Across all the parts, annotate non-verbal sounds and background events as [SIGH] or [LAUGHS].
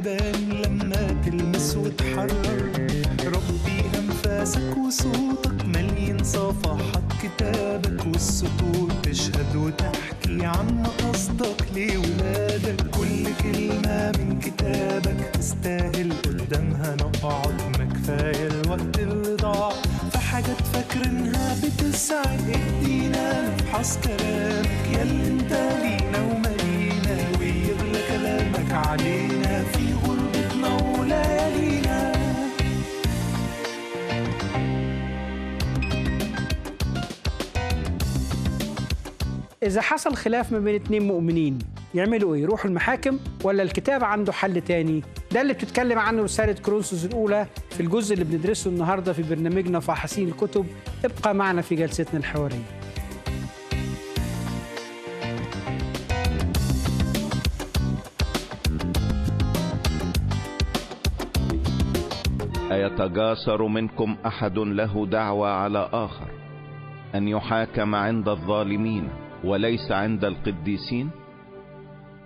تبان لما تلمس وتحرر ربي أنفاسك وصوتك مليان صفحات كتابك والسطور تشهد وتحكي عن قصدك لولادك كل كلمة من كتابك تستاهل قدامها نقعد ما كفاية الوقت اللي ضاع في حاجات فاكرينها بتسعد ايدينا نفحص كلامك يا اللي انت لينا ومالينا ويغلى كلامك علينا إذا حصل خلاف ما بين اتنين مؤمنين يعملوا إيه؟ يروحوا المحاكم ولا الكتاب عنده حل تاني؟ ده اللي بتتكلم عنه رسالة كرونسوس الأولى في الجزء اللي بندرسه النهاردة في برنامجنا فاحصين الكتب ابقى معنا في جلستنا الحوارية أيتجاسر منكم أحد له دعوى على آخر أن يحاكم عند الظالمين وليس عند القديسين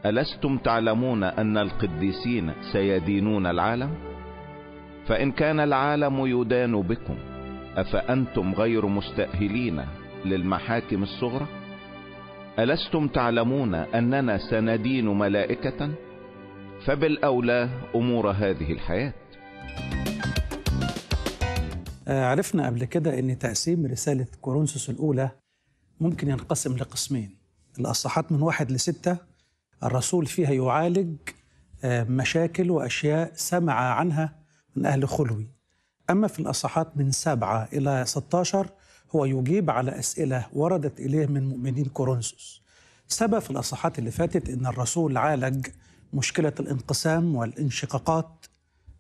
ألستم تعلمون أن القديسين سيدينون العالم فإن كان العالم يدان بكم أفأنتم غير مستأهلين للمحاكم الصغرى ألستم تعلمون أننا سندين ملائكة فبالأولى أمور هذه الحياة آه، عرفنا قبل كده أن تقسيم رسالة كورنثوس الأولى ممكن ينقسم لقسمين الأصحاحات من واحد لستة الرسول فيها يعالج آه، مشاكل وأشياء سمع عنها من أهل خلوي أما في الأصحاحات من سبعة إلى 16 هو يجيب على أسئلة وردت إليه من مؤمنين كورنثوس سبب في الأصحاحات اللي فاتت إن الرسول عالج مشكلة الانقسام والانشقاقات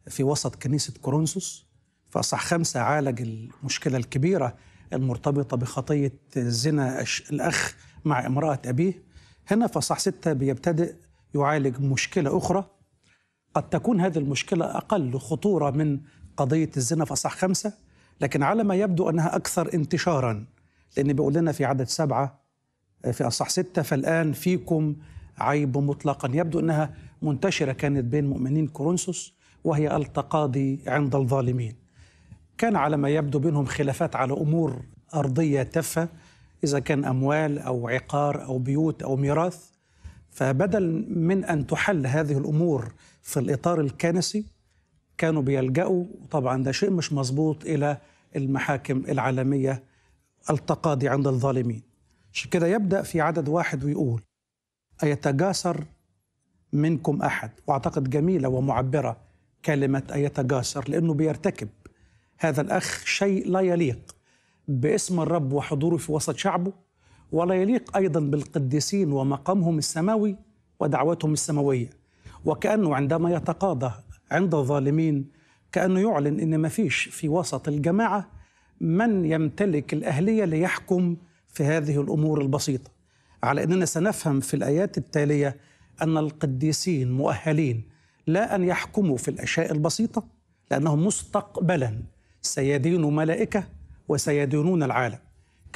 في وسط كنيسة كورنثوس في أصح خمسة عالج المشكلة الكبيرة المرتبطة بخطية زنا الأخ مع امرأة أبيه هنا فصح ستة بيبتدئ يعالج مشكلة أخرى قد تكون هذه المشكلة أقل خطورة من قضية الزنا فصح خمسة لكن على ما يبدو أنها أكثر انتشارا لأن بيقول لنا في عدد سبعة آه، في أصح ستة فالآن فيكم عيب مطلقا يبدو أنها منتشرة كانت بين مؤمنين كورنثوس وهي التقاضي عند الظالمين كان على ما يبدو بينهم خلافات على امور ارضيه تافهه اذا كان اموال او عقار او بيوت او ميراث فبدل من ان تحل هذه الامور في الاطار الكنسي كانوا بيلجأوا طبعا ده شيء مش مظبوط الى المحاكم العالميه التقاضي عند الظالمين عشان كده يبدا في عدد واحد ويقول ايتجاسر منكم احد واعتقد جميله ومعبره كلمه ايتجاسر لانه بيرتكب هذا الأخ شيء لا يليق باسم الرب وحضوره في وسط شعبه ولا يليق أيضا بالقديسين ومقامهم السماوي ودعوتهم السماوية وكأنه عندما يتقاضى عند الظالمين كأنه يعلن إن ما فيش في وسط الجماعة من يمتلك الأهلية ليحكم في هذه الأمور البسيطة على أننا سنفهم في الآيات التالية أن القديسين مؤهلين لا أن يحكموا في الأشياء البسيطة لأنهم مستقبلا سيدين ملائكة وسيدينون العالم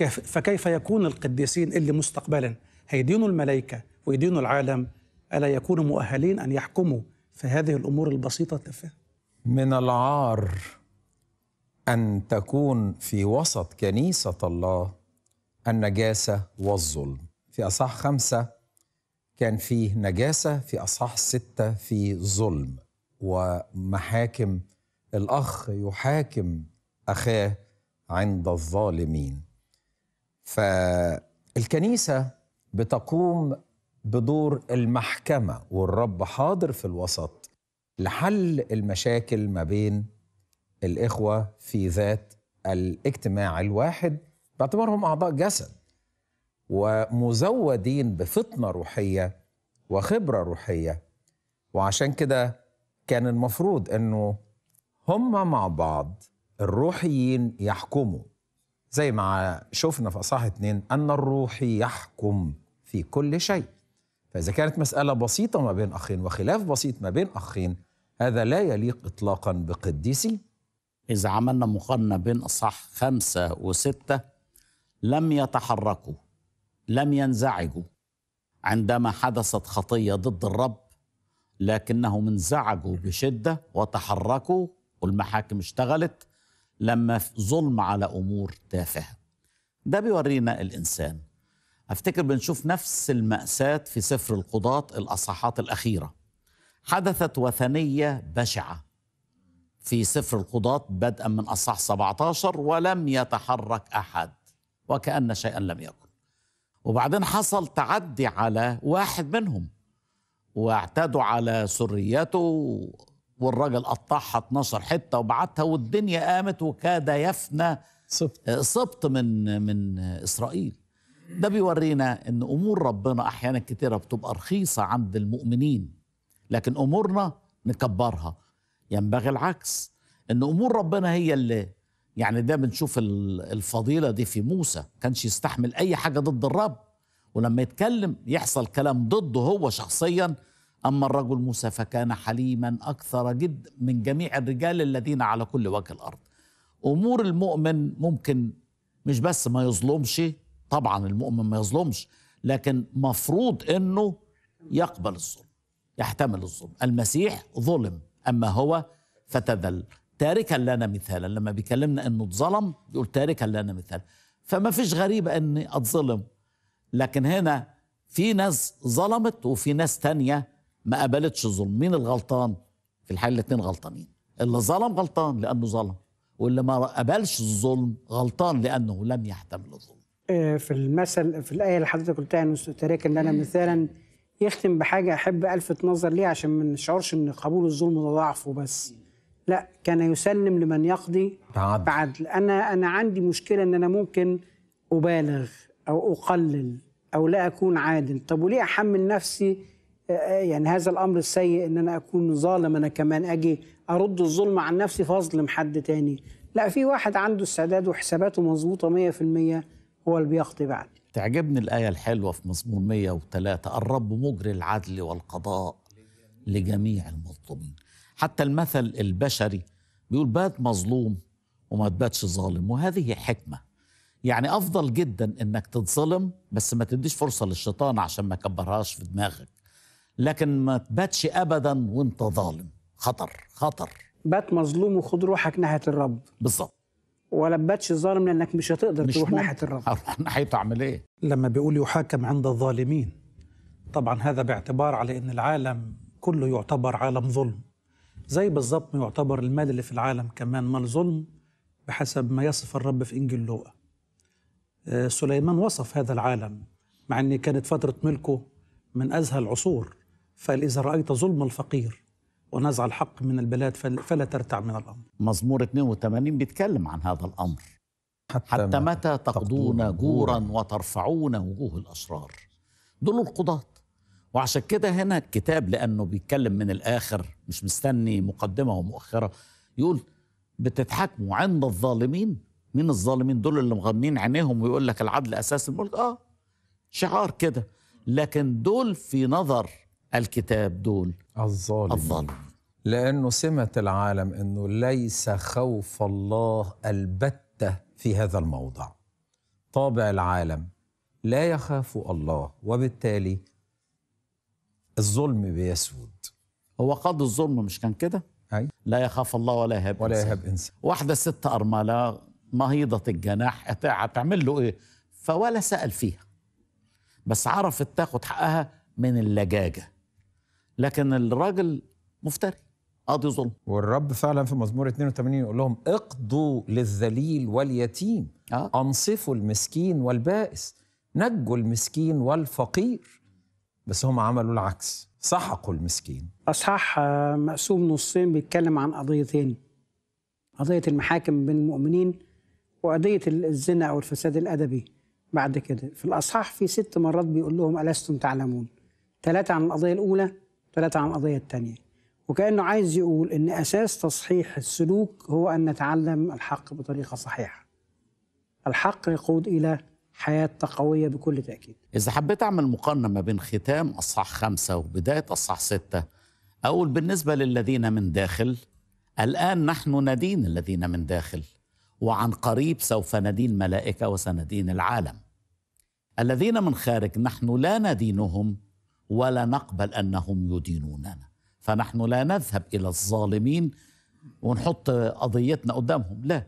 فكيف يكون القديسين اللي مستقبلا هيدينوا الملائكة ويدينوا العالم ألا يكونوا مؤهلين أن يحكموا في هذه الأمور البسيطة التافهة من العار أن تكون في وسط كنيسة الله النجاسة والظلم في أصح خمسة كان فيه نجاسة في أصح ستة في ظلم ومحاكم الاخ يحاكم اخاه عند الظالمين فالكنيسه بتقوم بدور المحكمه والرب حاضر في الوسط لحل المشاكل ما بين الاخوه في ذات الاجتماع الواحد باعتبارهم اعضاء جسد ومزودين بفطنه روحيه وخبره روحيه وعشان كده كان المفروض انه هم مع بعض الروحيين يحكموا زي ما شفنا في اصحاح اتنين ان الروح يحكم في كل شيء فاذا كانت مساله بسيطه ما بين اخين وخلاف بسيط ما بين اخين هذا لا يليق اطلاقا بقديسي اذا عملنا مقارنه بين اصحاح خمسه وسته لم يتحركوا لم ينزعجوا عندما حدثت خطيه ضد الرب لكنهم انزعجوا بشده وتحركوا والمحاكم اشتغلت لما ظلم على امور تافهه ده بيورينا الانسان افتكر بنشوف نفس الماساه في سفر القضاه الاصحاحات الاخيره حدثت وثنيه بشعه في سفر القضاة بدءا من أصح 17 ولم يتحرك أحد وكأن شيئا لم يكن وبعدين حصل تعدي على واحد منهم واعتدوا على سريته والراجل قطعها 12 حته وبعتها والدنيا قامت وكاد يفنى سبط سبط آه، من من اسرائيل ده بيورينا ان امور ربنا احيانا كتيره بتبقى رخيصه عند المؤمنين لكن امورنا نكبرها ينبغي العكس ان امور ربنا هي اللي يعني ده بنشوف الفضيله دي في موسى كانش يستحمل اي حاجه ضد الرب ولما يتكلم يحصل كلام ضده هو شخصيا أما الرجل موسى فكان حليما أكثر جد من جميع الرجال الذين على كل وجه الأرض أمور المؤمن ممكن مش بس ما يظلمش طبعا المؤمن ما يظلمش لكن مفروض أنه يقبل الظلم يحتمل الظلم المسيح ظلم أما هو فتذل تاركا لنا مثالا لما بيكلمنا أنه اتظلم بيقول تاركا لنا مثال فما فيش غريبة أني أتظلم لكن هنا في ناس ظلمت وفي ناس تانية ما قبلتش الظلم مين الغلطان في الحال الاثنين غلطانين اللي ظلم غلطان لانه ظلم واللي ما قبلش الظلم غلطان لانه لم يحتمل الظلم آه، في المثل في الايه اللي حضرتك قلتها يا استاذ ان انا مثالا يختم بحاجه احب الفت نظر ليه عشان ما نشعرش ان قبول الظلم ده ضعف وبس لا كان يسلم لمن يقضي بعدل انا انا عندي مشكله ان انا ممكن ابالغ او اقلل او لا اكون عادل طب وليه احمل نفسي يعني هذا الامر السيء ان انا اكون ظالم انا كمان اجي ارد الظلم عن نفسي فاظلم حد تاني لا في واحد عنده استعداد وحساباته مظبوطه 100% هو اللي بيقضي بعد تعجبني الآية الحلوة في مزمور 103 الرب مجري العدل والقضاء لجميع المظلومين حتى المثل البشري بيقول بات مظلوم وما تباتش ظالم وهذه حكمة يعني أفضل جدا إنك تتظلم بس ما تديش فرصة للشيطان عشان ما كبرهاش في دماغك لكن ما تباتش ابدا وانت ظالم خطر خطر بات مظلوم وخد روحك ناحيه الرب بالظبط ولا تباتش ظالم لانك مش هتقدر مش تروح ناحيه الرب هروح [LAUGHS] ناحيه اعمل ايه لما بيقول يحاكم عند الظالمين طبعا هذا باعتبار على ان العالم كله يعتبر عالم ظلم زي بالظبط ما يعتبر المال اللي في العالم كمان مال ظلم بحسب ما يصف الرب في انجيل لوقا آه، سليمان وصف هذا العالم مع ان كانت فتره ملكه من ازهى العصور فإذا رأيت ظلم الفقير ونزع الحق من البلاد فلا ترتع من الأمر مزمور 82 بيتكلم عن هذا الأمر حتى, حتى متى تقضون جورا وترفعون وجوه الأشرار دول القضاة وعشان كده هنا الكتاب لأنه بيتكلم من الآخر مش مستني مقدمة ومؤخرة يقول بتتحاكموا عند الظالمين مين الظالمين دول اللي مغمين عينيهم ويقول لك العدل أساس الملك آه شعار كده لكن دول في نظر الكتاب دول الظالم الظالم لأنه سمة العالم أنه ليس خوف الله البتة في هذا الموضع طابع العالم لا يخاف الله وبالتالي الظلم بيسود هو قاضي الظلم مش كان كده أي؟ لا يخاف الله ولا يهاب ولا يهاب إنسان واحدة ست أرملة مهيضة الجناح هتعمل له إيه فولا سأل فيها بس عرفت تاخد حقها من اللجاجة لكن الراجل مفتري قاضي ظلم والرب فعلا في مزمور 82 يقول لهم اقضوا للذليل واليتيم آه. انصفوا المسكين والبائس نجوا المسكين والفقير بس هم عملوا العكس سحقوا المسكين اصحاح آه، مقسوم نصين بيتكلم عن قضيتين قضيه المحاكم بين المؤمنين وقضيه الزنا او الفساد الادبي بعد كده في الاصحاح في ست مرات بيقول لهم الستم تعلمون ثلاثه عن القضيه الاولى ثلاثة عن قضية تانية وكأنه عايز يقول إن أساس تصحيح السلوك هو أن نتعلم الحق بطريقة صحيحة الحق يقود إلى حياة تقوية بكل تأكيد إذا حبيت أعمل مقارنة ما بين ختام أصح خمسة وبداية أصح ستة أقول بالنسبة للذين من داخل الآن نحن ندين الذين من داخل وعن قريب سوف ندين ملائكة وسندين العالم الذين من خارج نحن لا ندينهم ولا نقبل انهم يدينوننا فنحن لا نذهب الى الظالمين ونحط قضيتنا قدامهم لا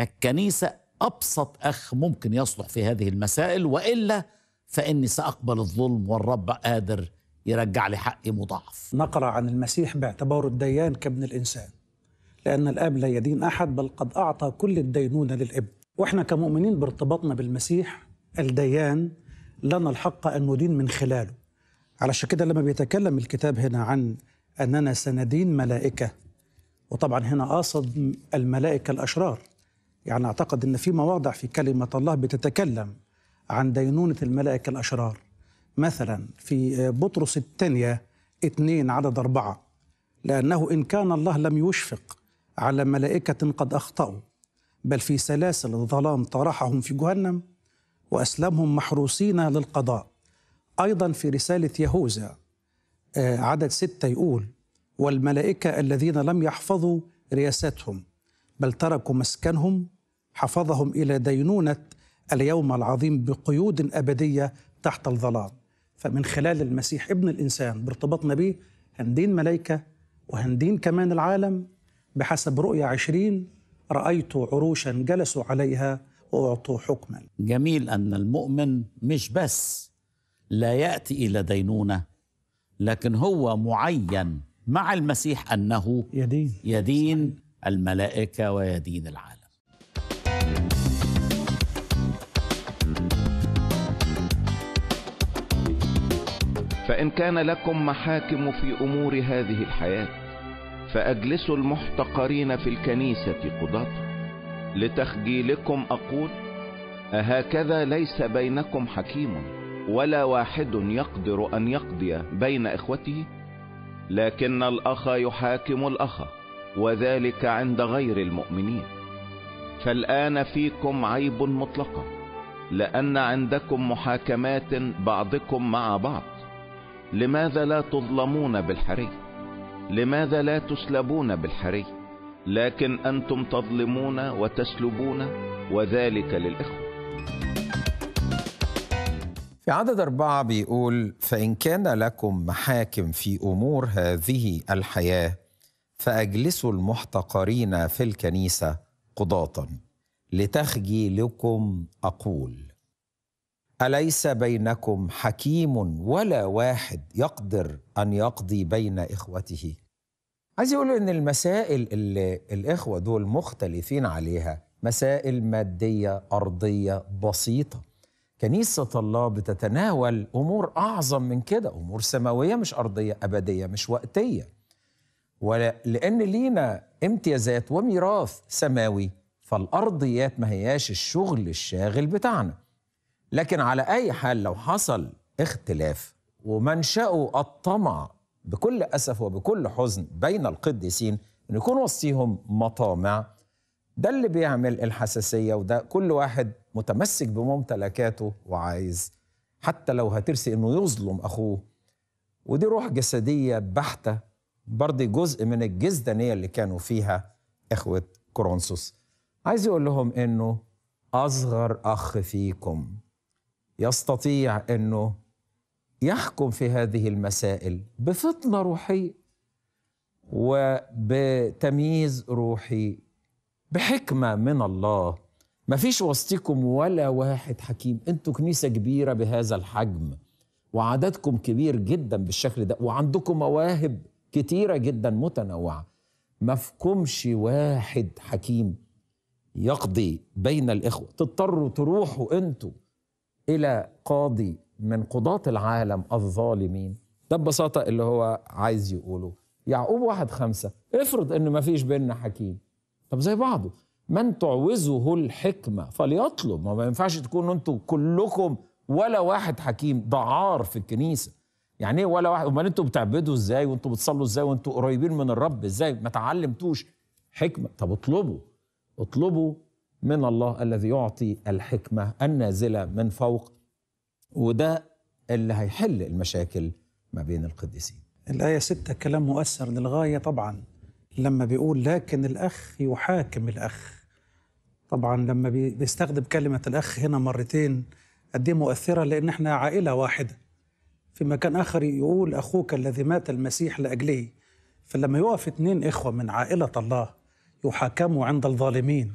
الكنيسه ابسط اخ ممكن يصلح في هذه المسائل والا فاني ساقبل الظلم والرب قادر يرجع لي حقي مضاعف نقرا عن المسيح باعتباره الديان كابن الانسان لان الاب لا يدين احد بل قد اعطى كل الدينونه للابن واحنا كمؤمنين بارتباطنا بالمسيح الديان لنا الحق ان ندين من خلاله علشان كده لما بيتكلم الكتاب هنا عن أننا سندين ملائكة وطبعا هنا قصد الملائكة الأشرار يعني أعتقد أن في مواضع في كلمة الله بتتكلم عن دينونة الملائكة الأشرار مثلا في بطرس الثانية اثنين عدد أربعة لأنه إن كان الله لم يشفق على ملائكة قد أخطأوا بل في سلاسل الظلام طرحهم في جهنم وأسلمهم محروسين للقضاء أيضا في رسالة يهوذا آه، عدد ستة يقول والملائكة الذين لم يحفظوا رياستهم بل تركوا مسكنهم حفظهم إلى دينونة اليوم العظيم بقيود أبدية تحت الظلام فمن خلال المسيح ابن الإنسان بارتباطنا به هندين ملائكة وهندين كمان العالم بحسب رؤية عشرين رأيت عروشا جلسوا عليها وأعطوا حكما جميل أن المؤمن مش بس لا ياتي الى دينونه لكن هو معين مع المسيح انه يدين يدين الملائكه ويدين العالم فان كان لكم محاكم في امور هذه الحياه فاجلسوا المحتقرين في الكنيسه قضاه لتخجيلكم اقول اهكذا ليس بينكم حكيم ولا واحد يقدر ان يقضي بين اخوته لكن الاخ يحاكم الاخ وذلك عند غير المؤمنين فالان فيكم عيب مطلقا لان عندكم محاكمات بعضكم مع بعض لماذا لا تظلمون بالحري لماذا لا تسلبون بالحري لكن انتم تظلمون وتسلبون وذلك للاخوه في عدد أربعة بيقول فإن كان لكم محاكم في أمور هذه الحياة فأجلسوا المحتقرين في الكنيسة قضاة لتخجي لكم أقول أليس بينكم حكيم ولا واحد يقدر أن يقضي بين إخوته عايز يقول إن المسائل اللي الإخوة دول مختلفين عليها مسائل مادية أرضية بسيطة كنيسة الله بتتناول أمور أعظم من كده أمور سماوية مش أرضية أبدية مش وقتية ولأن لينا امتيازات وميراث سماوي فالأرضيات ما هياش الشغل الشاغل بتاعنا لكن على أي حال لو حصل اختلاف ومنشأوا الطمع بكل أسف وبكل حزن بين القديسين أن يكون وصيهم مطامع ده اللي بيعمل الحساسية وده كل واحد متمسك بممتلكاته وعايز حتى لو هترسي انه يظلم اخوه ودي روح جسدية بحتة برضه جزء من الجزدانية اللي كانوا فيها اخوة كورنثوس عايز يقول لهم انه اصغر اخ فيكم يستطيع انه يحكم في هذه المسائل بفطنه روحيه وبتمييز روحي بحكمه من الله ما فيش وسطكم ولا واحد حكيم انتوا كنيسه كبيره بهذا الحجم وعددكم كبير جدا بالشكل ده وعندكم مواهب كتيره جدا متنوعه ما فيكمش واحد حكيم يقضي بين الاخوه تضطروا تروحوا انتوا الى قاضي من قضاة العالم الظالمين ده ببساطه اللي هو عايز يقوله يعقوب واحد خمسة افرض أنه ما فيش بيننا حكيم طب زي بعضه من تعوزه الحكمة فليطلب ما ينفعش تكونوا انتوا كلكم ولا واحد حكيم ده عار في الكنيسة يعني ايه ولا واحد امال انتوا بتعبدوا ازاي وانتوا بتصلوا ازاي وانتوا قريبين من الرب ازاي ما تعلمتوش حكمة طب اطلبوا اطلبوا من الله الذي يعطي الحكمة النازلة من فوق وده اللي هيحل المشاكل ما بين القديسين الآية 6 كلام مؤثر للغاية طبعا لما بيقول لكن الأخ يحاكم الأخ طبعا لما بيستخدم كلمة الأخ هنا مرتين قد إيه مؤثرة لأن احنا عائلة واحدة في مكان آخر يقول أخوك الذي مات المسيح لأجله فلما يقف اتنين إخوة من عائلة الله يحاكموا عند الظالمين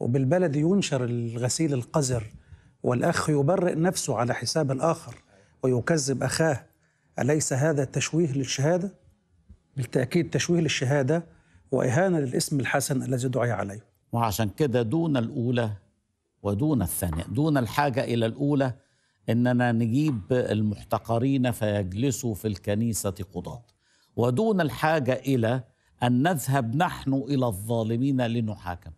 وبالبلد ينشر الغسيل القذر والأخ يبرئ نفسه على حساب الآخر ويكذب أخاه أليس هذا تشويه للشهادة؟ بالتأكيد تشويه للشهادة وإهانة للاسم الحسن الذي دعي عليه وعشان كده دون الأولى ودون الثانية دون الحاجة إلى الأولى إننا نجيب المحتقرين فيجلسوا في الكنيسة قضاة ودون الحاجة إلى أن نذهب نحن إلى الظالمين لنحاكم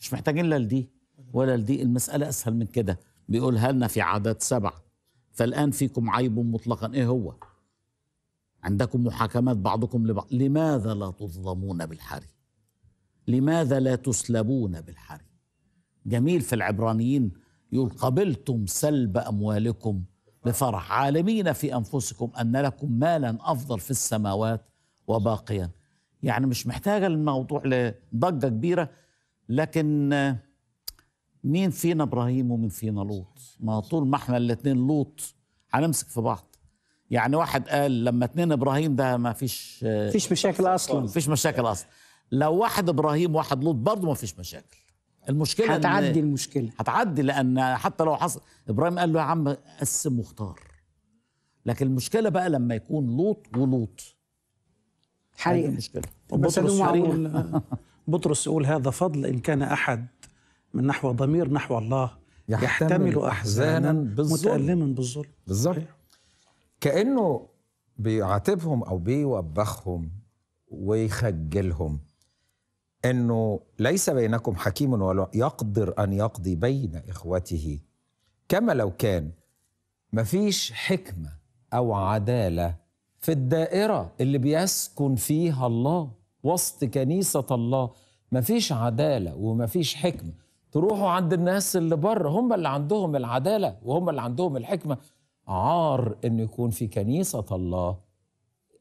مش محتاجين لا لدي ولا لدي المسألة أسهل من كده بيقولها لنا في عدد سبعة فالآن فيكم عيب مطلقا إيه هو عندكم محاكمات بعضكم لبعض لماذا لا تظلمون بالحري لماذا لا تسلبون بالحري جميل في العبرانيين يقول قبلتم سلب أموالكم بفرح عالمين في أنفسكم أن لكم مالا أفضل في السماوات وباقيا يعني مش محتاجة الموضوع لضجة كبيرة لكن مين فينا إبراهيم ومين فينا لوط ما طول ما احنا الاثنين لوط هنمسك في بعض يعني واحد قال لما اتنين ابراهيم ده ما فيش آه، فيش مشاكل اصلا مفيش مشاكل اصلا لو واحد ابراهيم واحد لوط برضه ما فيش مشاكل المشكله هتعدي المشكله هتعدي لان حتى لو حصل ابراهيم قال له يا عم قسم واختار لكن المشكله بقى لما يكون لوط ولوط حريقه المشكله بطرس يقول [LAUGHS] بطرس يقول هذا فضل ان كان احد من نحو ضمير نحو الله يحتمل, يحتمل احزانا متالما بالظلم بالظبط كانه بيعاتبهم او بيوبخهم ويخجلهم انه ليس بينكم حكيم ولا يقدر ان يقضي بين اخوته كما لو كان مفيش حكمه او عداله في الدائره اللي بيسكن فيها الله وسط كنيسه الله مفيش عداله ومفيش حكمه تروحوا عند الناس اللي بره هم اللي عندهم العداله وهم اللي عندهم الحكمه عار انه يكون في كنيسه الله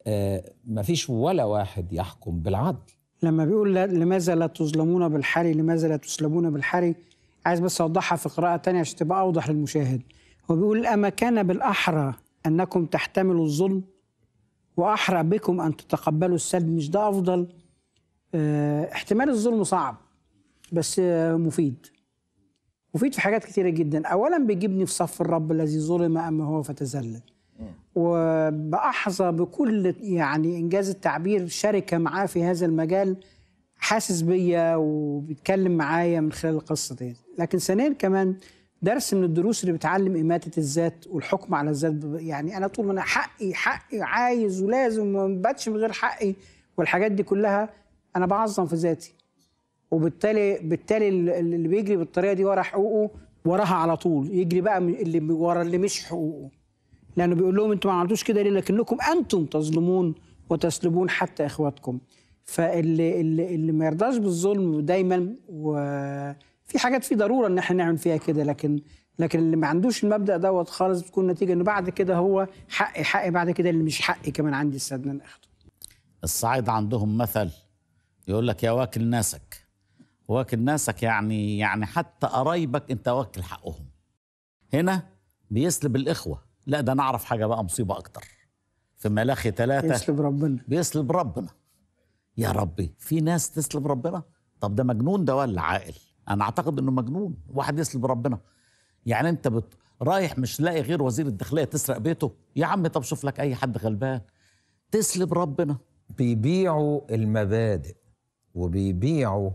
آه، ما فيش ولا واحد يحكم بالعدل لما بيقول لماذا لا تظلمون بالحري لماذا لا تسلبون بالحري عايز بس اوضحها في قراءه تانية عشان تبقى اوضح للمشاهد هو بيقول اما كان بالاحرى انكم تحتملوا الظلم واحرى بكم ان تتقبلوا السلب مش ده افضل آه، احتمال الظلم صعب بس آه، مفيد مفيد في حاجات كتيره جدا اولا بيجيبني في صف الرب الذي ظلم اما هو فتذلل وبأحظى بكل يعني إنجاز التعبير شركة معاه في هذا المجال حاسس بيا وبيتكلم معايا من خلال القصة دي لكن ثانيا كمان درس من الدروس اللي بتعلم إماتة الذات والحكم على الذات يعني أنا طول ما أنا حقي حقي عايز ولازم ما من غير حقي والحاجات دي كلها أنا بعظم في ذاتي وبالتالي بالتالي اللي بيجري بالطريقه دي ورا حقوقه وراها على طول يجري بقى اللي ورا اللي مش حقوقه لانه بيقول لهم انتوا ما عملتوش كده ليه لكنكم انتم تظلمون وتسلبون حتى اخواتكم فاللي اللي, اللي ما يرضاش بالظلم دايما وفي حاجات في ضروره ان احنا نعمل فيها كده لكن لكن اللي ما عندوش المبدا دوت خالص بتكون نتيجه انه بعد كده هو حقي حقي بعد كده اللي مش حقي كمان عندي استعداد اخده الصعايده عندهم مثل يقول لك يا واكل ناسك واكل ناسك يعني يعني حتى قرايبك انت واكل حقهم هنا بيسلب الاخوه لا ده نعرف حاجه بقى مصيبه اكتر في ملاخي ثلاثة بيسلب ربنا بيسلب ربنا يا ربي في ناس تسلب ربنا طب ده مجنون ده ولا عاقل انا اعتقد انه مجنون واحد يسلب ربنا يعني انت بت... رايح مش لاقي غير وزير الداخليه تسرق بيته يا عم طب شوف لك اي حد غلبان تسلب ربنا بيبيعوا المبادئ وبيبيعوا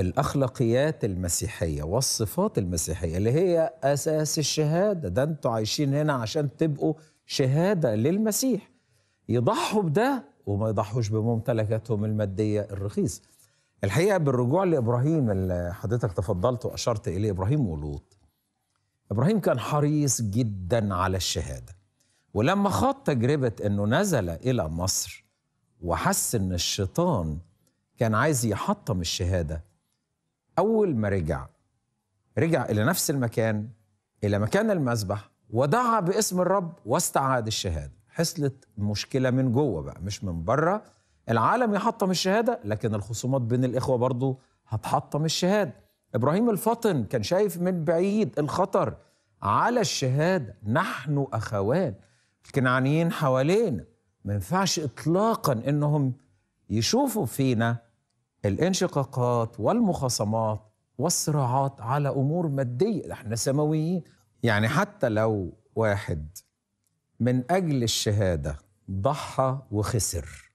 الاخلاقيات المسيحيه والصفات المسيحيه اللي هي اساس الشهاده ده انتوا عايشين هنا عشان تبقوا شهاده للمسيح يضحوا بده وما يضحوش بممتلكاتهم الماديه الرخيصه الحقيقه بالرجوع لابراهيم اللي حضرتك تفضلت واشرت اليه ابراهيم ولوط ابراهيم كان حريص جدا على الشهاده ولما خاض تجربه انه نزل الى مصر وحس ان الشيطان كان عايز يحطم الشهاده أول ما رجع رجع إلى نفس المكان إلى مكان المذبح ودعا باسم الرب واستعاد الشهادة حصلت مشكلة من جوه بقى مش من بره العالم يحطم الشهادة لكن الخصومات بين الإخوة برضو هتحطم الشهادة إبراهيم الفطن كان شايف من بعيد الخطر على الشهادة نحن أخوان الكنعانيين حوالينا ما ينفعش إطلاقا إنهم يشوفوا فينا الانشقاقات والمخاصمات والصراعات على امور ماديه احنا سماويين يعني حتى لو واحد من اجل الشهاده ضحى وخسر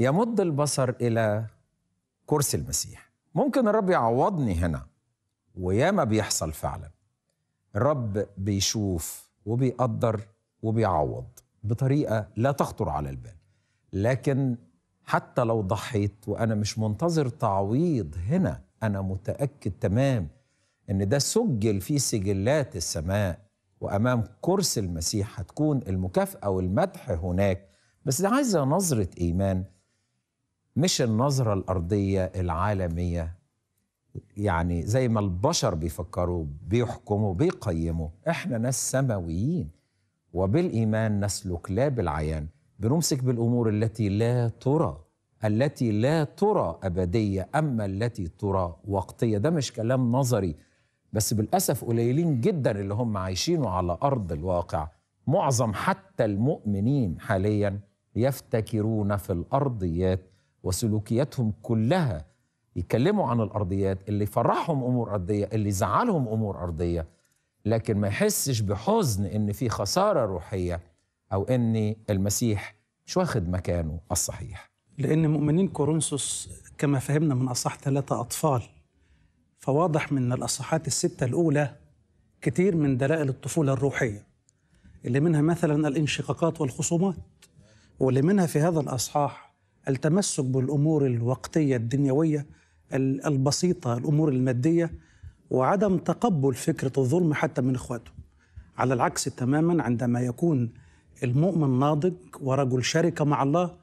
يمد البصر الى كرسي المسيح ممكن الرب يعوضني هنا وياما بيحصل فعلا الرب بيشوف وبيقدر وبيعوض بطريقه لا تخطر على البال لكن حتى لو ضحيت وانا مش منتظر تعويض هنا انا متاكد تمام ان ده سجل في سجلات السماء وامام كرسي المسيح هتكون المكافاه والمدح هناك بس دي عايزه نظره ايمان مش النظره الارضيه العالميه يعني زي ما البشر بيفكروا بيحكموا بيقيموا احنا ناس سماويين وبالايمان نسلك لا بالعيان بنمسك بالامور التي لا ترى التي لا ترى ابديه اما التي ترى وقتيه ده مش كلام نظري بس بالاسف قليلين جدا اللي هم عايشينه على ارض الواقع معظم حتى المؤمنين حاليا يفتكرون في الارضيات وسلوكياتهم كلها يتكلموا عن الارضيات اللي فرحهم امور ارضيه اللي زعلهم امور ارضيه لكن ما يحسش بحزن ان في خساره روحيه أو أن المسيح مش واخد مكانه الصحيح لأن مؤمنين كورنثوس كما فهمنا من أصح ثلاثة أطفال فواضح من الأصحات الستة الأولى كتير من دلائل الطفولة الروحية اللي منها مثلا الانشقاقات والخصومات واللي منها في هذا الأصحاح التمسك بالأمور الوقتية الدنيوية البسيطة الأمور المادية وعدم تقبل فكرة الظلم حتى من إخواته على العكس تماما عندما يكون المؤمن ناضج ورجل شركه مع الله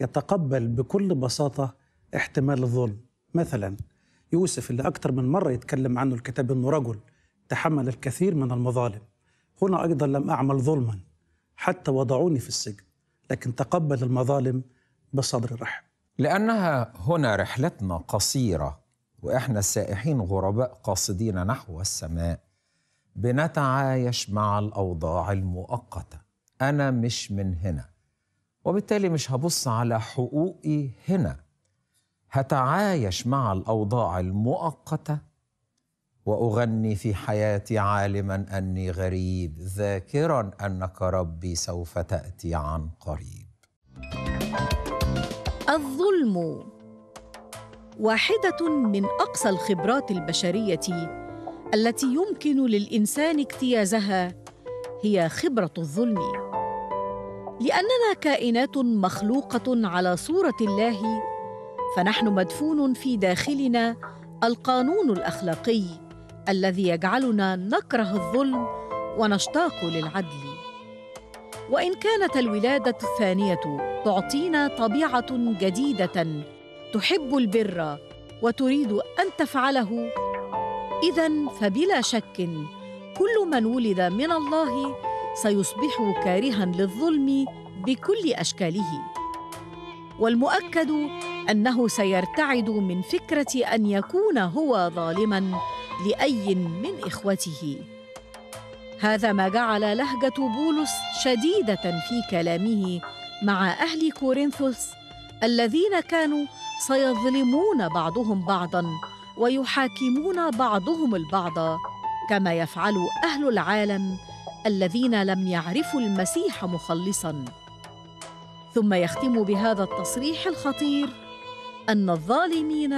يتقبل بكل بساطه احتمال الظلم مثلا يوسف اللي اكثر من مره يتكلم عنه الكتاب انه رجل تحمل الكثير من المظالم هنا ايضا لم اعمل ظلما حتى وضعوني في السجن لكن تقبل المظالم بصدر رحب لانها هنا رحلتنا قصيره واحنا السائحين غرباء قاصدين نحو السماء بنتعايش مع الاوضاع المؤقته انا مش من هنا وبالتالي مش هبص على حقوقي هنا هتعايش مع الاوضاع المؤقته واغني في حياتي عالما اني غريب ذاكرا انك ربي سوف تاتي عن قريب الظلم واحده من اقصى الخبرات البشريه التي يمكن للانسان اجتيازها هي خبره الظلم لاننا كائنات مخلوقه على صوره الله فنحن مدفون في داخلنا القانون الاخلاقي الذي يجعلنا نكره الظلم ونشتاق للعدل وان كانت الولاده الثانيه تعطينا طبيعه جديده تحب البر وتريد ان تفعله اذا فبلا شك كل من ولد من الله سيصبح كارها للظلم بكل اشكاله والمؤكد انه سيرتعد من فكره ان يكون هو ظالما لاي من اخوته هذا ما جعل لهجه بولس شديده في كلامه مع اهل كورنثوس الذين كانوا سيظلمون بعضهم بعضا ويحاكمون بعضهم البعض كما يفعل اهل العالم الذين لم يعرفوا المسيح مخلصا ثم يختم بهذا التصريح الخطير ان الظالمين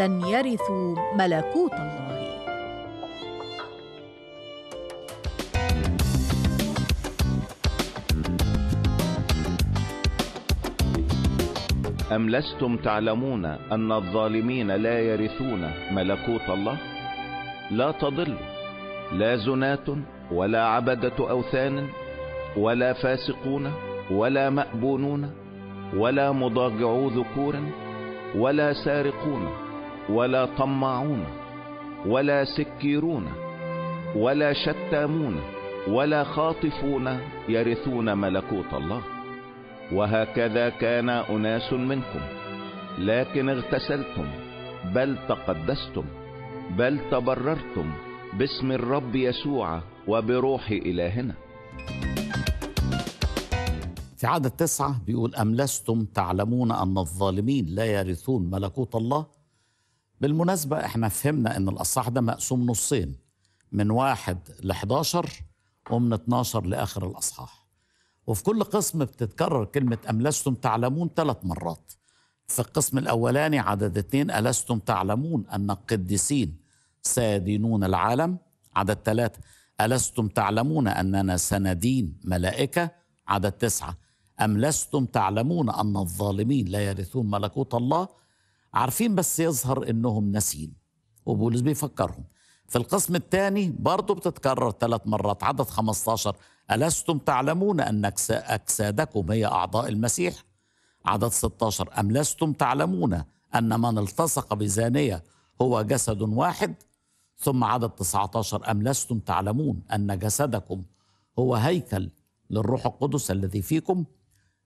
لن يرثوا ملكوت الله أم لستم تعلمون أن الظالمين لا يرثون ملكوت الله لا تضل لا زنات ولا عبدة أوثان ولا فاسقون ولا مأبونون ولا مضاجعو ذكورا ولا سارقون ولا طماعون ولا سكيرون ولا شتامون ولا خاطفون يرثون ملكوت الله وهكذا كان أناس منكم لكن اغتسلتم بل تقدستم بل تبررتم باسم الرب يسوع وبروح إلهنا في عدد تسعة بيقول أم لستم تعلمون أن الظالمين لا يرثون ملكوت الله بالمناسبة احنا فهمنا أن الأصح ده مقسوم نصين من واحد ل 11 ومن 12 لآخر الأصحاح وفي كل قسم بتتكرر كلمة أم لستم تعلمون ثلاث مرات في القسم الأولاني عدد اثنين ألستم تعلمون أن القديسين سيدينون العالم عدد ثلاثة ألستم تعلمون أننا سندين ملائكة عدد تسعة أم لستم تعلمون أن الظالمين لا يرثون ملكوت الله عارفين بس يظهر أنهم ناسين وبولس بيفكرهم في القسم الثاني برضو بتتكرر ثلاث مرات عدد 15 ألستم تعلمون أن أجسادكم هي أعضاء المسيح عدد 16 أم لستم تعلمون أن من التصق بزانية هو جسد واحد ثم عدد 19 أم لستم تعلمون أن جسدكم هو هيكل للروح القدس الذي فيكم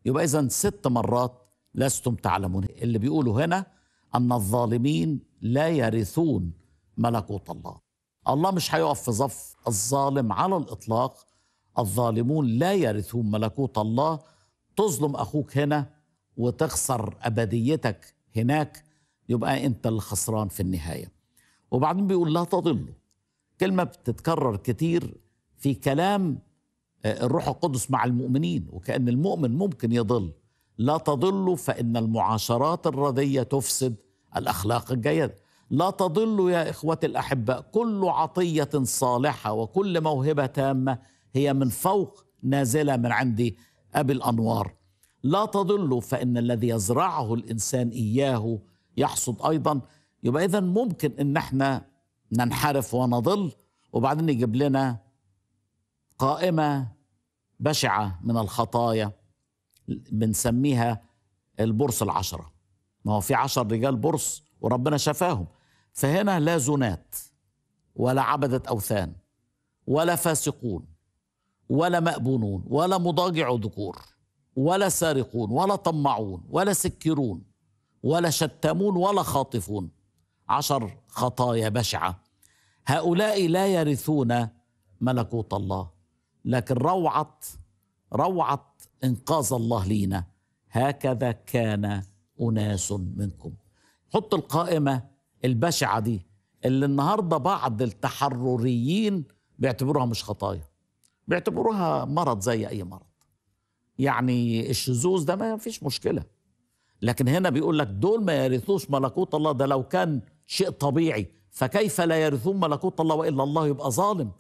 يبقى إذا ست مرات لستم تعلمون اللي بيقولوا هنا أن الظالمين لا يرثون ملكوت الله الله مش هيقف في ظف الظالم على الإطلاق الظالمون لا يرثون ملكوت الله تظلم أخوك هنا وتخسر أبديتك هناك يبقى أنت الخسران في النهايه وبعدين بيقول لا تضلوا كلمة بتتكرر كتير في كلام آه، الروح القدس مع المؤمنين وكأن المؤمن ممكن يضل لا تضلوا فإن المعاشرات الردية تفسد الأخلاق الجيدة لا تضلوا يا إخوتي الأحباء كل عطية صالحة وكل موهبة تامة هي من فوق نازلة من عند أبي الأنوار لا تضلوا فإن الذي يزرعه الإنسان إياه يحصد أيضا يبقى اذا ممكن ان احنا ننحرف ونضل وبعدين يجيب لنا قائمه بشعه من الخطايا بنسميها البرص العشره ما هو في عشر رجال برص وربنا شفاهم فهنا لا زنات ولا عبدة أوثان ولا فاسقون ولا مأبونون ولا مضاجع ذكور ولا سارقون ولا طمعون ولا سكرون ولا شتامون ولا خاطفون عشر خطايا بشعة هؤلاء لا يرثون ملكوت الله لكن روعة روعة إنقاذ الله لينا هكذا كان أناس منكم حط القائمة البشعة دي اللي النهاردة بعض التحرريين بيعتبروها مش خطايا بيعتبروها مرض زي أي مرض يعني الشذوذ ده ما فيش مشكلة لكن هنا بيقول لك دول ما يرثوش ملكوت الله ده لو كان شيء طبيعي فكيف لا يرثون ملكوت الله والا الله يبقى ظالم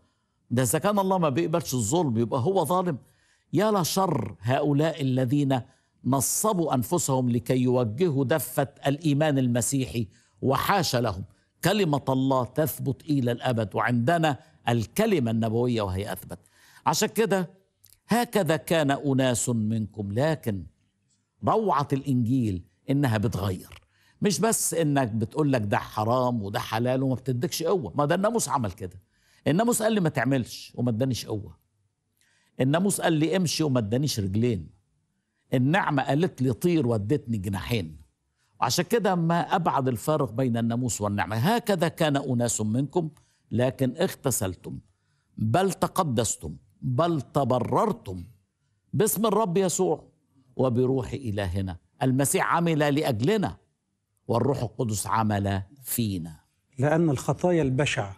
ده اذا كان الله ما بيقبلش الظلم يبقى هو ظالم يا لشر هؤلاء الذين نصبوا انفسهم لكي يوجهوا دفه الايمان المسيحي وحاش لهم كلمه الله تثبت الى الابد وعندنا الكلمه النبويه وهي اثبت عشان كده هكذا كان اناس منكم لكن روعه الانجيل انها بتغير مش بس انك بتقول لك ده حرام وده حلال وما بتديكش قوه ما ده الناموس عمل كده الناموس قال لي ما تعملش وما ادانيش قوه الناموس قال لي امشي وما ادانيش رجلين النعمه قالت لي طير وادتني جناحين عشان كده ما ابعد الفارق بين الناموس والنعمه هكذا كان اناس منكم لكن اغتسلتم بل تقدستم بل تبررتم باسم الرب يسوع وبروح الهنا المسيح عمل لاجلنا والروح القدس عمل فينا لأن الخطايا البشعة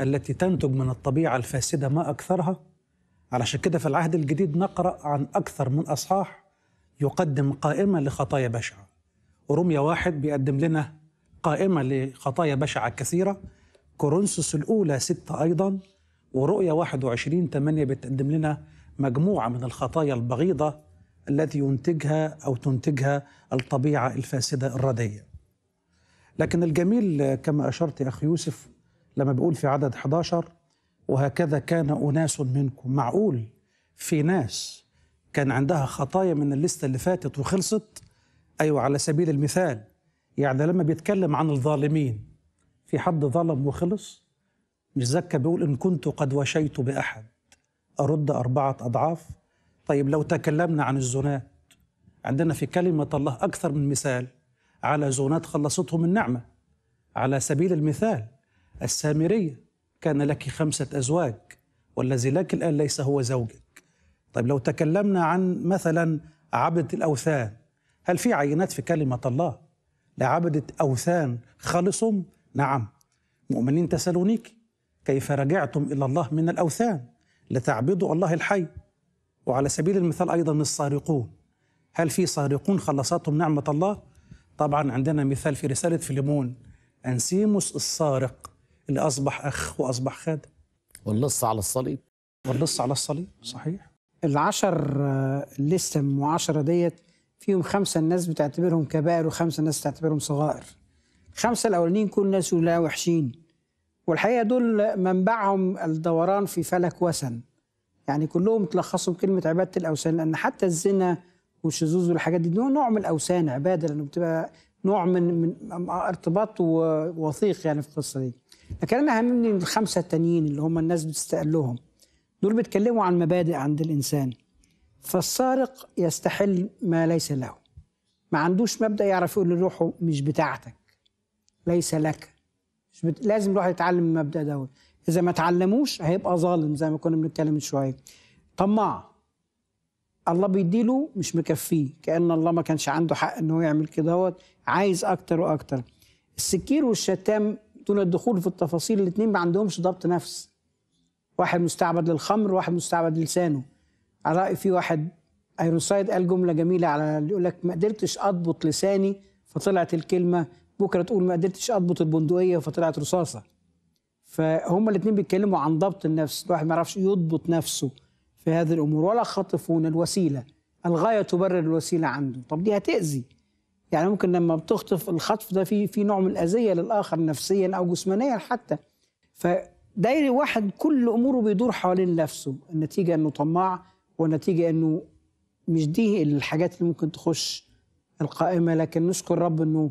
التي تنتج من الطبيعة الفاسدة ما أكثرها علشان كده في العهد الجديد نقرأ عن أكثر من أصحاح يقدم قائمة لخطايا بشعة روميا واحد بيقدم لنا قائمة لخطايا بشعة كثيرة كورنثوس الأولى ستة أيضا ورؤية 21 8 بتقدم لنا مجموعة من الخطايا البغيضة التي ينتجها أو تنتجها الطبيعة الفاسدة الرديئة لكن الجميل كما أشرت يا أخي يوسف لما بيقول في عدد 11 وهكذا كان أناس منكم معقول في ناس كان عندها خطايا من الليستة اللي فاتت وخلصت أيوة على سبيل المثال يعني لما بيتكلم عن الظالمين في حد ظلم وخلص مش زكا بيقول إن كنت قد وشيت بأحد أرد أربعة أضعاف طيب لو تكلمنا عن الزناة عندنا في كلمة الله أكثر من مثال على زونات خلصتهم النعمة على سبيل المثال السامرية كان لك خمسة أزواج والذي لك الآن ليس هو زوجك طيب لو تكلمنا عن مثلا عبدة الأوثان هل في عينات في كلمة الله لعبدة أوثان خلصهم نعم مؤمنين تسالونيك كيف رجعتم إلى الله من الأوثان لتعبدوا الله الحي وعلى سبيل المثال أيضا السارقون هل في سارقون خلصتهم نعمة الله طبعا عندنا مثال في رسالة فيليمون أنسيموس السارق اللي أصبح أخ وأصبح خادم واللص على الصليب واللص على الصليب صحيح العشر آه، لسم وعشرة ديت فيهم خمسة الناس بتعتبرهم كبائر وخمسة الناس بتعتبرهم صغائر الخمسة الأولانيين كل ناس لا وحشين والحقيقة دول منبعهم الدوران في فلك وثن يعني كلهم تلخصهم كلمة عبادة الأوثان لأن حتى الزنا والشذوذ والحاجات دي نوع من الاوثان عباده لانه بتبقى نوع من من ارتباط وثيق يعني في القصه دي لكن انا هاممني الخمسه التانيين اللي هم الناس بتستقلهم دول بيتكلموا عن مبادئ عند الانسان فالسارق يستحل ما ليس له ما عندوش مبدا يعرف يقول لروحه مش بتاعتك ليس لك مش بت... لازم الواحد يتعلم المبدا دوت اذا ما تعلموش هيبقى ظالم زي ما كنا بنتكلم من شويه طماع الله بيديله مش مكفيه كأن الله ما كانش عنده حق ان هو يعمل كده عايز اكتر واكتر السكير والشتام دون الدخول في التفاصيل الاثنين ما عندهمش ضبط نفس واحد مستعبد للخمر وواحد مستعبد لسانه على رأي في واحد ايروسايد قال جمله جميله على يقول لك ما قدرتش اضبط لساني فطلعت الكلمه بكره تقول ما قدرتش اضبط البندقيه فطلعت رصاصه فهم الاثنين بيتكلموا عن ضبط النفس الواحد ما يعرفش يضبط نفسه في هذه الأمور ولا خطفون الوسيلة الغاية تبرر الوسيلة عنده طب دي هتأذي يعني ممكن لما بتخطف الخطف ده في في نوع من الأذية للآخر نفسيا أو جسمانيا حتى فدايرة واحد كل أموره بيدور حوالين نفسه النتيجة أنه طماع والنتيجة أنه مش دي الحاجات اللي ممكن تخش القائمة لكن نشكر رب أنه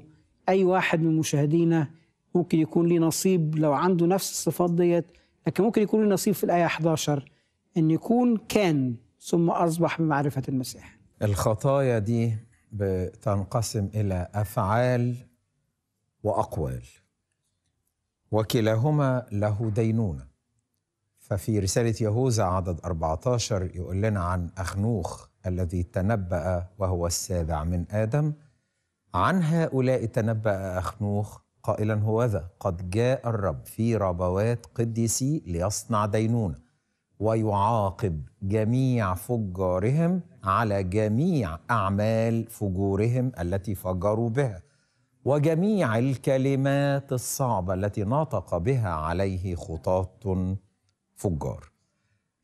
أي واحد من مشاهدينا ممكن يكون ليه نصيب لو عنده نفس الصفات ديت لكن ممكن يكون ليه نصيب في الآية 11 أن يكون كان ثم أصبح بمعرفة المسيح الخطايا دي بتنقسم إلى أفعال وأقوال وكلاهما له دينونة ففي رسالة يهوذا عدد 14 يقول لنا عن أخنوخ الذي تنبأ وهو السابع من آدم عن هؤلاء تنبأ أخنوخ قائلا هوذا قد جاء الرب في ربوات قديسي ليصنع دينونه ويعاقب جميع فجارهم على جميع اعمال فجورهم التي فجروا بها وجميع الكلمات الصعبه التي نطق بها عليه خطاة فجار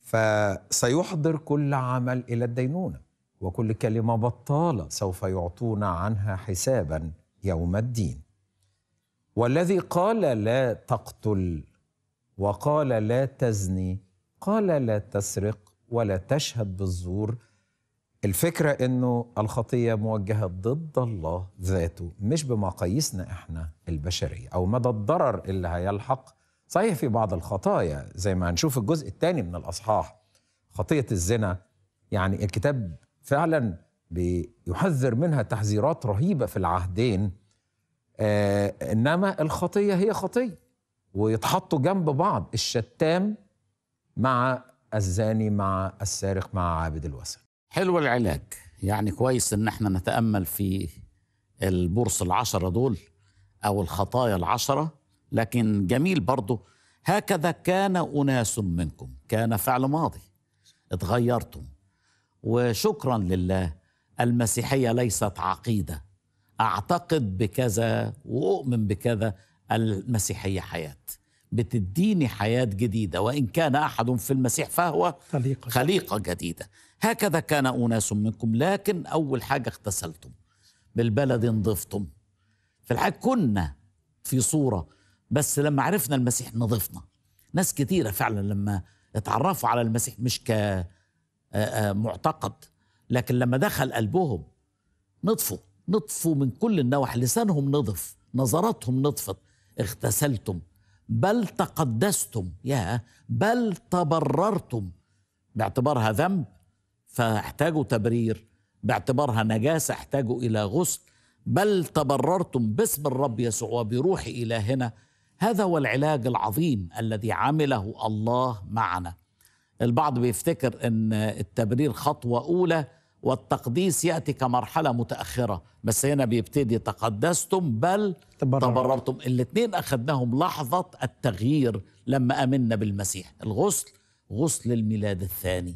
فسيحضر كل عمل الى الدينونه وكل كلمه بطاله سوف يعطون عنها حسابا يوم الدين والذي قال لا تقتل وقال لا تزني قال لا تسرق ولا تشهد بالزور الفكرة أنه الخطية موجهة ضد الله ذاته مش بمقاييسنا إحنا البشرية أو مدى الضرر اللي هيلحق صحيح في بعض الخطايا زي ما هنشوف الجزء الثاني من الأصحاح خطية الزنا يعني الكتاب فعلا بيحذر منها تحذيرات رهيبة في العهدين آه إنما الخطية هي خطية ويتحطوا جنب بعض الشتام مع الزاني مع السارق مع عابد الوثن حلو العلاج يعني كويس ان احنا نتامل في البورصه العشره دول او الخطايا العشره لكن جميل برضه هكذا كان اناس منكم كان فعل ماضي اتغيرتم وشكرا لله المسيحيه ليست عقيده اعتقد بكذا واؤمن بكذا المسيحيه حياه بتديني حياة جديدة وإن كان أحد في المسيح فهو خليقة, خليقة جديدة هكذا كان أناس منكم لكن أول حاجة اغتسلتم بالبلد نضفتم في الحقيقة كنا في صورة بس لما عرفنا المسيح نضفنا ناس كثيرة فعلا لما اتعرفوا على المسيح مش كمعتقد لكن لما دخل قلبهم نطفوا نطفوا من كل النواحي لسانهم نضف نظراتهم نطفت اغتسلتم بل تقدستم يا بل تبررتم باعتبارها ذنب فاحتاجوا تبرير باعتبارها نجاسة احتاجوا إلى غسل بل تبررتم باسم الرب يسوع وبروح إلهنا هذا هو العلاج العظيم الذي عمله الله معنا البعض بيفتكر أن التبرير خطوة أولى والتقديس ياتي كمرحله متاخره بس هنا بيبتدي تقدستم بل تبررتم, تبررتم. الاثنين اخذناهم لحظه التغيير لما امنا بالمسيح الغسل غسل الميلاد الثاني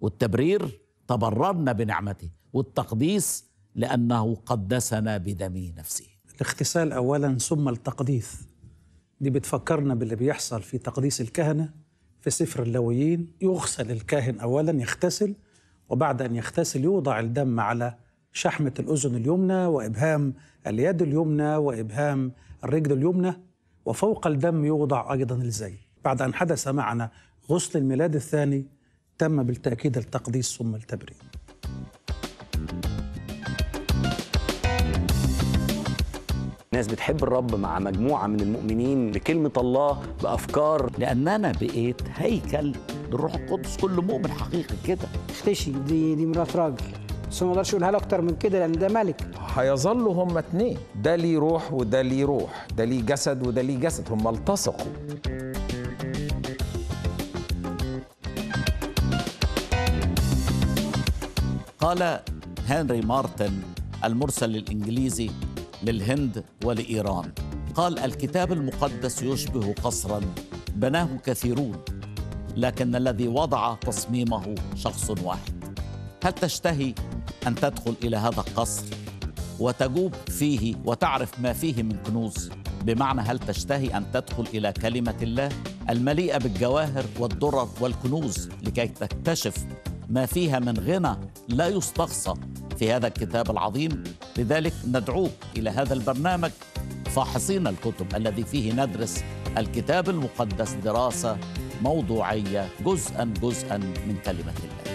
والتبرير تبررنا بنعمته والتقديس لانه قدسنا بدم نفسه الاغتسال اولا ثم التقديس دي بتفكرنا باللي بيحصل في تقديس الكهنه في سفر اللويين يغسل الكاهن اولا يغتسل وبعد أن يغتسل يوضع الدم على شحمة الأذن اليمنى وإبهام اليد اليمنى وإبهام الرجل اليمنى وفوق الدم يوضع أيضا الزي بعد أن حدث معنا غسل الميلاد الثاني تم بالتأكيد التقديس ثم التبريد ناس بتحب الرب مع مجموعة من المؤمنين بكلمة الله بأفكار لأننا بقيت هيكل الروح القدس كل مؤمن حقيقي كده اختشي دي دي مرات راجل بس ما اقدرش اقولها له اكتر من كده لان ده ملك هيظلوا هما اتنين ده ليه روح وده ليه روح ده ليه جسد وده ليه جسد هما التصقوا قال هنري مارتن المرسل الانجليزي للهند ولايران قال الكتاب المقدس يشبه قصرا بناه كثيرون لكن الذي وضع تصميمه شخص واحد هل تشتهي ان تدخل الى هذا القصر وتجوب فيه وتعرف ما فيه من كنوز بمعنى هل تشتهي ان تدخل الى كلمه الله المليئه بالجواهر والدرر والكنوز لكي تكتشف ما فيها من غنى لا يستقصى في هذا الكتاب العظيم لذلك ندعوك الى هذا البرنامج فاحصين الكتب الذي فيه ندرس الكتاب المقدس دراسه موضوعيه جزءا جزءا من كلمه الله